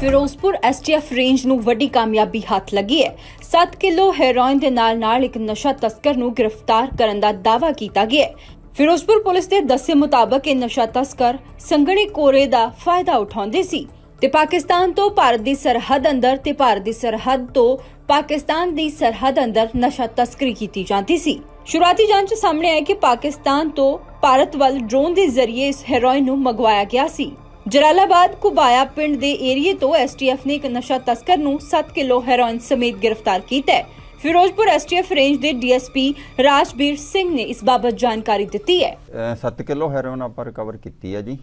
Firozpur STF range ਨੂੰ ਵੱਡੀ ਕਾਮਯਾਬੀ ਹੱਥ ਲੱਗੀ ਹੈ 7 ਕਿਲੋ ਹੈਰੋਇਨ ਦੇ ਨਾਲ ਨਾਲ ਇੱਕ ਨਸ਼ਾ ਤਸਕਰ ਨੂੰ ਗ੍ਰਿਫਤਾਰ ਕਰਨ ਦਾ ਦਾਅਵਾ ਕੀਤਾ ਗਿਆ ਹੈ ਫਿਰੋਜ਼ਪੁਰ ਪੁਲਿਸ ਦੇ ਦੱਸੇ ਮੁਤਾਬਕ ਇਹ ਨਸ਼ਾ ਤਸਕਰ ਸੰਗਣੇ ਕੋਰੇ ਦਾ ਫਾਇਦਾ ਉਠਾਉਂਦੇ ਸੀ ਤੇ ਪਾਕਿਸਤਾਨ ਤੋਂ ਭਾਰਤ ਦੀ ਸਰਹੱਦ ਅੰਦਰ ਤੇ ਭਾਰਤ ਦੀ ਸਰਹੱਦ ਤੋਂ ਪਾਕਿਸਤਾਨ ਦੀ ਸਰਹੱਦ ਅੰਦਰ ਨਸ਼ਾ ਤਸਕਰੀ ਕੀਤੀ ਜਾਂਦੀ ਸੀ ਸ਼ੁਰੂਆਤੀ ਜਾਂਚ ਸਾਹਮਣੇ ਆਇਆ ਕਿ ਪਾਕਿਸਤਾਨ ਤੋਂ ਭਾਰਤ ਵੱਲ ਡਰੋਨ ਦੇ ਜ਼ਰੀਏ ਇਸ ਹੈਰੋਇਨ ਨੂੰ ਮੰਗਵਾਇਆ ਗਿਆ ਸੀ ਜਰਾਲਾਬਾਦ ਕੁਬਾਇਆ ਪਿੰਡ ਦੇ ਏਰੀਏ ਤੋਂ ਐਸਟੀਐਫ ਨੇ ਇੱਕ ਨਸ਼ਾ ਤਸਕਰ ਨੂੰ 7 ਕਿਲੋ ਹੈਰੋਇਨ ਸਮੇਤ ਗ੍ਰਿਫਤਾਰ ਕੀਤਾ ਹੈ ਫਿਰੋਜ਼ਪੁਰ ਐਸਟੀਐਫ ਰੇਂਜ ਦੇ ਡੀਐਸਪੀ ਰਾਜਵੀਰ ਸਿੰਘ ਨੇ ਇਸ ਬਾਬਤ ਜਾਣਕਾਰੀ ਦਿੱਤੀ ਹੈ 7 ਕਿਲੋ ਹੈਰੋਇਨ ਆਪਾਂ ਰਿਕਵਰ ਕੀਤੀ ਹੈ ਜੀ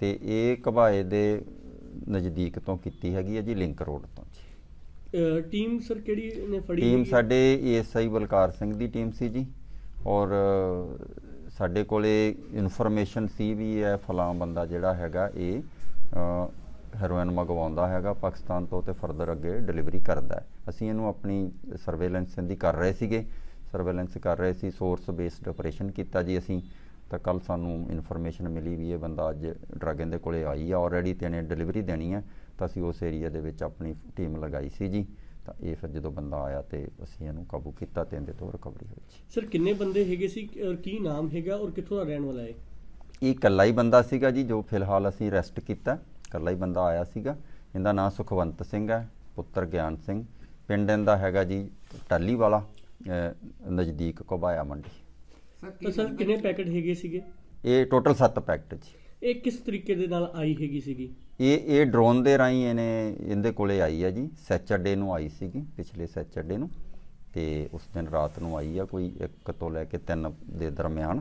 ਤੇ ਇਹ ਕਬਾਏ ਦੇ ਨਜ਼ਦੀਕ ਤੋਂ ਕੀਤੀ ਹੈਗੀ ਹੈ ਜੀ ਲਿੰਕ ਰੋਡ ਤੋਂ ਜੀ ਟੀਮ ਸਰ ਕਿਹੜੀ ਨੇ ਫੜੀ ਟੀਮ ਸਾਡੇ ਏਐਸਆਈ ਬਲਕਾਰ ਸਿੰਘ ਦੀ ਟੀਮ ਸੀ ਜੀ ਔਰ ਸਾਡੇ ਕੋਲੇ ਇਨਫੋਰਮੇਸ਼ਨ ਸੀ ਵੀ ਇਹ ਫਲਾਂ ਬੰਦਾ ਜਿਹੜਾ ਹੈਗਾ ਇਹ ਹੈਰੋਇਨ ਮਗਵਾਉਂਦਾ ਹੈਗਾ ਪਾਕਿਸਤਾਨ ਤੋਂ ਤੇ ਫਰਦਰ ਅੱਗੇ ਡਿਲੀਵਰੀ ਕਰਦਾ ਅਸੀਂ ਇਹਨੂੰ ਆਪਣੀ ਸਰਵੇਲੈਂਸ ਦੀ ਕਰ ਰਹੇ ਸੀਗੇ ਸਰਵੇਲੈਂਸ ਕਰ ਰਹੇ ਸੀ ਸੋਰਸ ਬੇਸਡ ਆਪਰੇਸ਼ਨ ਕੀਤਾ ਜੀ ਅਸੀਂ ਤਾਂ ਕੱਲ ਸਾਨੂੰ ਇਨਫੋਰਮੇਸ਼ਨ ਮਿਲੀ ਵੀ ਇਹ ਬੰਦਾ ਅੱਜ ਡਰੱਗਾਂ ਦੇ ਕੋਲੇ ਆਈ ਆ ਆਲਰੇਡੀ ਤੇ ਨੇ ਡਿਲੀਵਰੀ ਦੇਣੀ ਹੈ ਤਾਂ ਅਸੀਂ ਉਸ ਏਰੀਆ ਦੇ ਵਿੱਚ ਆਪਣੀ ਟੀਮ ਲਗਾਈ ਸੀ ਜੀ ਤਾਂ ਇਹ ਫਿਰ ਜਦੋਂ ਬੰਦਾ ਆਇਆ ਤੇ ਅਸੀਂ ਇਹਨੂੰ ਕਾਬੂ ਕੀਤਾ ਤੇ ਇਹਦੇ ਤੋਂ ਰਿਕਵਰੀ ਹੋਈ ਜੀ ਸਰ ਕਿੰਨੇ ਬੰਦੇ ਹੈਗੇ ਸੀ ਔਰ ਕੀ ਨਾਮ ਹੈਗਾ ਔਰ ਕਿੱਥੋਂ ਦਾ ਰਹਿਣ ਵਾਲਾ ਹੈ ਇਹ ਇਕੱਲਾ ਹੀ ਬੰਦਾ ਸੀਗਾ ਜੀ ਜੋ ਫਿਲਹਾਲ ਅਸੀਂ ਅਰੈਸਟ ਕੀਤਾ ਇਕੱਲਾ ਹੀ ਬੰਦਾ ਆਇਆ ਸੀਗਾ ਇਹਦਾ ਨਾਮ ਸੁਖਵੰਤ ਸਿੰਘ ਹੈ ਪੁੱਤਰ ਗਿਆਨ ਸਿੰਘ ਪਿੰਡ ਇਹਦਾ ਹੈਗਾ ਜੀ ਟੱਲੀ ਵਾਲਾ ਨਜ਼ਦੀਕ ਕੋਬਾਇਆ ਮੰਡੀ ਸਰ ਕਿੰਨੇ ਪੈਕੇਟ ਹੈਗੇ ਸੀਗੇ ਇਹ ਟੋਟਲ 7 ਪੈਕੇਟ ਜੀ ਇਹ ਕਿਸ ਤਰੀਕੇ ਦੇ ਨਾਲ ਆਈ ਹੈਗੀ ਸੀਗੀ ਇਹ ਇਹ ਡਰੋਨ ਦੇ ਰਾਈ ਇਹਨੇ ਇਹਦੇ ਕੋਲੇ ਆਈ ਆ ਜੀ ਸੈਚਰਡੇ ਨੂੰ ਆਈ ਸੀਗੀ ਪਿਛਲੇ ਸੈਚਰਡੇ ਨੂੰ ਤੇ ਉਸ ਦਿਨ ਰਾਤ ਨੂੰ ਆਈ ਆ ਕੋਈ 1 ਤੋਂ ਲੈ ਕੇ 3 ਦੇ ਦਰਮਿਆਨ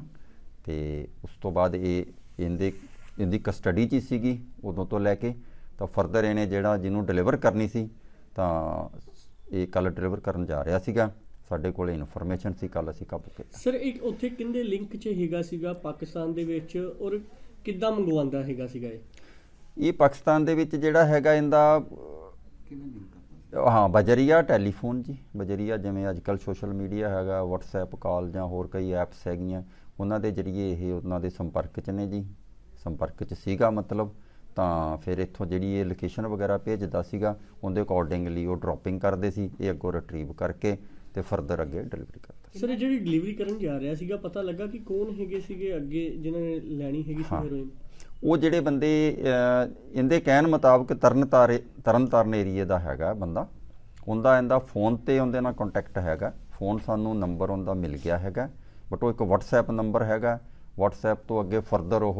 ਤੇ ਉਸ ਤੋਂ ਬਾਅਦ ਇਹ ਇਹਦੇ ਇਹਦੀ ਕਸਟਡੀ 'ਚ ਸੀਗੀ ਉਦੋਂ ਤੋਂ ਲੈ ਕੇ ਤਾਂ ਫਰਦਰ ਇਹਨੇ ਜਿਹੜਾ ਜਿਹਨੂੰ ਡਿਲੀਵਰ ਕਰਨੀ ਸੀ ਤਾਂ ਇਹ ਕੱਲ ਡਿਲੀਵਰ ਕਰਨ ਜਾ ਰਿਹਾ ਸੀਗਾ ਸਾਡੇ ਕੋਲੇ ਇਨਫੋਰਮੇਸ਼ਨ ਸੀ ਕੱਲ ਅਸੀਂ ਕੱਪ ਕੀਤਾ ਸਰ ਇੱਕ ਉੱਥੇ ਕਿੰਦੇ ਲਿੰਕ 'ਚ ਹੈਗਾ ਸੀਗਾ ਪਾਕਿਸਤਾਨ ਦੇ ਵਿੱਚ ਔਰ ਕਿੱਦਾਂ ਮੰਗਵਾਉਂਦਾ ਹੈਗਾ ਸੀਗਾ ਇਹ ਇਹ ਪਾਕਿਸਤਾਨ ਦੇ ਵਿੱਚ ਜਿਹੜਾ ਹੈਗਾ ਇਹਦਾ ਹਾਂ ਬਜਰੀਆ ਟੈਲੀਫੋਨ ਜੀ ਬਜਰੀਆ ਜਿਵੇਂ ਅੱਜ ਕੱਲ ਸੋਸ਼ਲ ਮੀਡੀਆ ਹੈਗਾ WhatsApp ਕਾਲ ਜਾਂ ਹੋਰ ਕਈ ਐਪਸ ਹੈਗੀਆਂ ਉਹਨਾਂ ਦੇ ਜਰੀਏ ਇਹ ਉਹਨਾਂ ਦੇ ਸੰਪਰਕ 'ਚ ਨੇ ਜੀ ਸੰਪਰਕ 'ਚ ਸੀਗਾ ਮਤਲਬ ਤਾਂ ਫਿਰ ਇੱਥੋਂ ਜਿਹੜੀ ਇਹ ਲੋਕੇਸ਼ਨ ਵਗੈਰਾ ਭੇਜਦਾ ਸੀਗਾ ਉਹਦੇ ਅਕੋਰਡਿੰਗਲੀ ਉਹ ਡ੍ਰੌਪਿੰਗ ਕਰਦੇ ਸੀ ਇਹ ਅੱਗੋਂ ਰਿਟਰੀਵ ਕਰਕੇ ਤੇ ਫਰਦਰ ਅੱਗੇ ਡਿਲੀਵਰੀ ਕਰਦਾ ਸਰ ਜਿਹੜੀ ਡਿਲੀਵਰੀ ਕਰਨ ਜਾ ਰਿਹਾ ਸੀਗਾ ਪਤਾ ਲੱਗਾ ਕਿ ਕੌਣ ਹੈਗੇ ਸੀਗੇ ਅੱਗੇ ਜਿਨ੍ਹਾਂ ਨੇ ਲੈਣੀ ਹੈਗੀ ਸੀ ਹੈਰੋਇਨ ਉਹ ਜਿਹੜੇ ਬੰਦੇ ਇਹਦੇ ਕਹਿਣ ਮੁਤਾਬਕ ਤਰਨ ਤਾਰੇ ਤਰਨ ਤਰਨ ਏਰੀਏ ਦਾ ਹੈਗਾ ਬੰਦਾ ਉਹਦਾ ਇਹਦਾ ਫੋਨ ਤੇ ਉਹਦੇ ਨਾਲ ਕੰਟੈਕਟ ਹੈਗਾ ਫੋਨ ਸਾਨੂੰ ਨੰਬਰ ਉਹਦਾ ਮਿਲ ਗਿਆ ਹੈਗਾ ਬਟ ਉਹ ਇੱਕ WhatsApp ਨੰਬਰ ਹੈਗਾ WhatsApp ਤੋਂ ਅੱਗੇ ਫਰਦਰ ਉਹ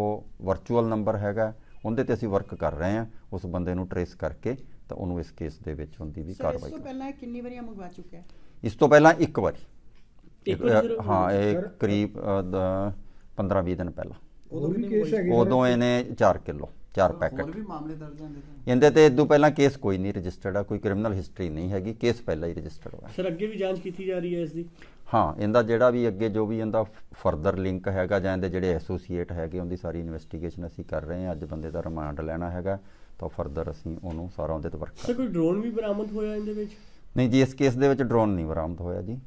ਵਰਚੁਅਲ ਨੰਬਰ ਹੈਗਾ ਉਹਦੇ ਤੇ ਅਸੀਂ ਵਰਕ ਕਰ ਰਹੇ ਹਾਂ ਉਸ ਬੰਦੇ ਨੂੰ ਟਰੇਸ ਕਰਕੇ ਤਾਂ ਉਹਨੂੰ ਇਸ ਕੇਸ ਦੇ ਵਿੱਚ ਹੁੰਦੀ ਵੀ ਕਾਰਵਾਈ ਇਸ ਤੋਂ ਪਹਿਲਾਂ ਕਿੰਨੀ ਵਾਰੀ ਮੰਗਵਾ ਚੁੱਕਿਆ ਇਸ ਤੋਂ ਪਹਿਲਾਂ ਇੱਕ ਵਾਰੀ ਹਾਂ ਇਹ ਕਰੀਬ 15-20 ਦਿਨ ਪਹਿਲਾਂ ਉਦੋਂ ਵੀ ਕੇਸ ਹੈਗੇ ਉਦੋਂ ਇਹਨੇ 4 ਕਿਲੋ 4 ਪੈਕਟ ਹੋਰ ਵੀ ਮਾਮਲੇ ਦਰਜ ਹੁੰਦੇ ਇਹਦੇ ਤੇ ਇਦੋਂ ਪਹਿਲਾਂ ਕੇਸ ਕੋਈ ਨਹੀਂ ਰਜਿਸਟਰਡ ਆ ਕੋਈ ਕ੍ਰਿਮੀਨਲ ਹਿਸਟਰੀ ਨਹੀਂ ਹੈਗੀ ਕੇਸ ਪਹਿਲਾਂ ਹੀ ਰਜਿਸਟਰਡ ਹੋਇਆ ਸਰ ਅੱਗੇ ਵੀ ਜਾਂਚ ਕੀਤੀ ਜਾ ਰਹੀ ਹੈ ਇਸ ਦੀ ਹਾਂ ਇਹਦਾ ਜਿਹੜਾ ਵੀ ਅੱਗੇ ਜੋ ਵੀ ਇਹਦਾ ਫਰਦਰ ਲਿੰਕ ਹੈਗਾ ਜਾਂ ਇਹਦੇ ਜਿਹੜੇ ਐਸੋਸੀਏਟ ਹੈਗੇ ਉਹਦੀ ਸਾਰੀ ਇਨਵੈਸਟੀਗੇਸ਼ਨ ਅਸੀਂ ਕਰ ਰਹੇ ਹਾਂ ਅੱਜ ਬੰਦੇ ਦਾ ਰਿਮਾਂਡ ਲੈਣਾ ਹੈਗਾ ਤਾਂ ਫਰਦਰ ਅਸੀਂ ਉਹਨੂੰ ਸਾਰਾ ਉਹਦੇ ਤੇ ਵਰਕ ਕਰਾਂਗੇ ਸਰ ਕੋਈ ਡਰੋਨ ਵੀ ਬਰਾਮਦ ਹੋਇਆ ਇਹਦੇ ਵਿੱਚ ਨਹੀਂ ਜੀ ਇਸ ਕੇਸ ਦੇ ਵਿੱਚ ਡਰੋਨ ਨਹੀਂ ਬਰਾਮਦ ਹੋਇਆ ਜੀ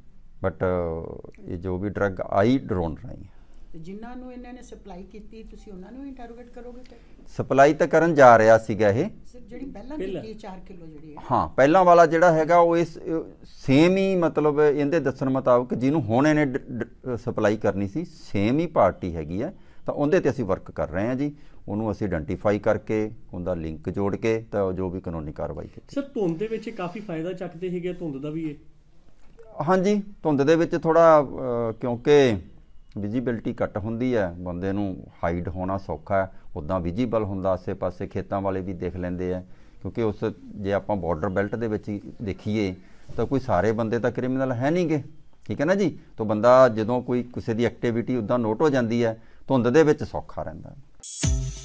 ਬਟ ਇਹ ਜੋ ਵੀ ਡਰੱਗ ਆਈ ਡਰੋਨ ਰਾਈ ਹੈ ਤੇ ਜਿਨ੍ਹਾਂ ਨੂੰ ਇਹਨਾਂ ਨੇ ਸਪਲਾਈ ਕੀਤੀ ਤੁਸੀਂ ਉਹਨਾਂ ਨੂੰ ਇੰਟਰੋਗੇਟ ਕਰੋਗੇ ਤੇ ਸਪਲਾਈ ਤਾਂ ਕਰਨ ਜਾ ਰਿਹਾ ਸੀਗਾ ਇਹ ਜਿਹੜੀ ਪਹਿਲਾਂ ਕੀਤੀ 4 ਕਿਲੋ ਜਿਹੜੀ ਹੈ ਹਾਂ ਪਹਿਲਾਂ ਵਾਲਾ ਜਿਹੜਾ ਹੈਗਾ ਉਹ ਇਸ ਸੇਮ ਹੀ ਮਤਲਬ ਇਹਦੇ ਦੱਸਣ ਮੁਤਾਬਕ ਜਿਹਨੂੰ ਹੁਣ ਇਹਨੇ ਸਪਲਾਈ ਕਰਨੀ ਸੀ ਸੇਮ ਹੀ ਪਾਰਟੀ ਹੈਗੀ ਹੈ ਤਾਂ ਉਹਦੇ ਤੇ ਅਸੀਂ ਵਰਕ ਕਰ ਰਹੇ ਹਾਂ ਜੀ ਉਹਨੂੰ ਅਸੀਂ ਆਇਡੈਂਟੀਫਾਈ ਕਰਕੇ ਉਹਦਾ ਲਿੰਕ ਜੋੜ ਕੇ ਤਾਂ ਜੋ ਵੀ ਕਾਨੂੰਨੀ ਕਾਰਵਾਈ ਕੀਤੀ ਸਰ ਧੁੰਦ ਦੇ ਵਿੱਚ ਕਾਫੀ ਫਾਇਦਾ ਚੱਕਦੇ ਹੈਗੇ ਧੁੰਦ ਦਾ ਵੀ ਇਹ ਹਾਂਜੀ ਧੁੰਦ ਦੇ ਵਿੱਚ ਥੋੜਾ ਕਿਉਂਕਿ ਵਿਜੀਬਿਲਟੀ ਘੱਟ ਹੁੰਦੀ ਹੈ ਬੰਦੇ ਨੂੰ ਹਾਈਡ ਹੋਣਾ ਸੌਖਾ ਹੈ ਉਦਾਂ ਵਿਜੀਬਲ ਹੁੰਦਾ ਆਸੇ-ਪਾਸੇ ਖੇਤਾਂ ਵਾਲੇ ਵੀ ਦੇਖ ਲੈਂਦੇ ਆ ਕਿਉਂਕਿ ਉਸ ਜੇ ਆਪਾਂ ਬਾਰਡਰ ਬੈਲਟ ਦੇ ਵਿੱਚ ਦੇਖੀਏ ਤਾਂ ਕੋਈ ਸਾਰੇ ਬੰਦੇ ਤਾਂ ਕ੍ਰਿਮੀਨਲ ਹੈ ਨਹੀਂਗੇ ਠੀਕ ਹੈ ਨਾ ਜੀ ਤਾਂ ਬੰਦਾ ਜਦੋਂ ਕੋਈ ਕਿਸੇ ਦੀ ਐਕਟੀਵਿਟੀ ਉਦਾਂ ਨੋਟ ਹੋ ਜਾਂਦੀ ਹੈ ਧੁੰਦ ਦੇ ਵਿੱਚ ਸੌਖਾ ਰਹਿੰਦਾ ਹੈ